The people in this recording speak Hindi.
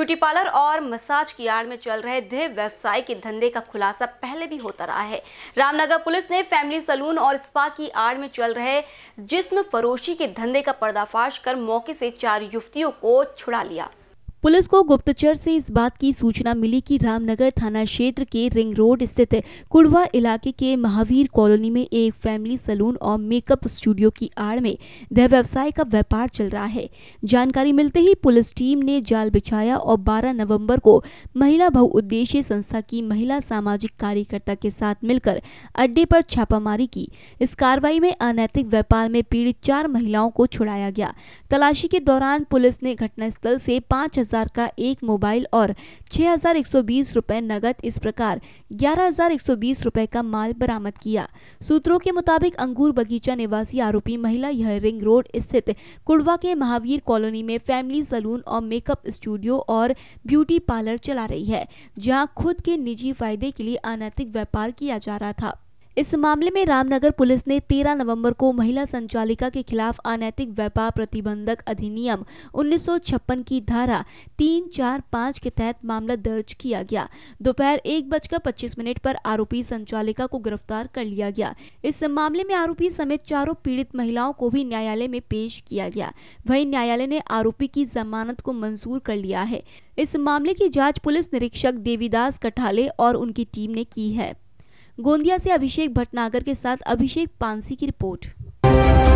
ब्यूटी पार्लर और मसाज की आड़ में चल रहे देह व्यवसाय के धंधे का खुलासा पहले भी होता रहा है रामनगर पुलिस ने फैमिली सलून और स्पा की आड़ में चल रहे जिस्म फरोशी के धंधे का पर्दाफाश कर मौके से चार युवतियों को छुड़ा लिया पुलिस को गुप्तचर से इस बात की सूचना मिली कि रामनगर थाना क्षेत्र के रिंग रोड स्थित कुड़वा इलाके के महावीर कॉलोनी में एक फैमिली सलून और मेकअप स्टूडियो की आड़ में दह व्यवसाय का व्यापार चल रहा है जानकारी मिलते ही पुलिस टीम ने जाल बिछाया और 12 नवंबर को महिला बहुउद्देश्य संस्था की महिला सामाजिक कार्यकर्ता के साथ मिलकर अड्डे पर छापामारी की इस कार्रवाई में अनैतिक व्यापार में पीड़ित चार महिलाओं को छुड़ाया गया तलाशी के दौरान पुलिस ने घटनास्थल से पाँच हज़ार का एक मोबाइल और छह हज़ार एक सौ बीस रूपए नगद इस प्रकार ग्यारह हज़ार एक सौ बीस रूपए का माल बरामद किया सूत्रों के मुताबिक अंगूर बगीचा निवासी आरोपी महिला यह रिंग रोड स्थित कुड़वा के महावीर कॉलोनी में फैमिली सलून और मेकअप स्टूडियो और ब्यूटी पार्लर चला रही है जहाँ खुद के निजी फायदे के लिए अनैतिक व्यापार किया जा रहा था इस मामले में रामनगर पुलिस ने 13 नवंबर को महिला संचालिका के खिलाफ अनैतिक व्यापार प्रतिबंधक अधिनियम 1956 की धारा तीन चार पाँच के तहत मामला दर्ज किया गया दोपहर एक बजकर पच्चीस मिनट पर आरोपी संचालिका को गिरफ्तार कर लिया गया इस मामले में आरोपी समेत चारों पीड़ित महिलाओं को भी न्यायालय में पेश किया गया वही न्यायालय ने आरोपी की जमानत को मंजूर कर लिया है इस मामले की जाँच पुलिस निरीक्षक देवीदास कठाले और उनकी टीम ने की है गोंदिया से अभिषेक भटनागर के साथ अभिषेक पानसी की रिपोर्ट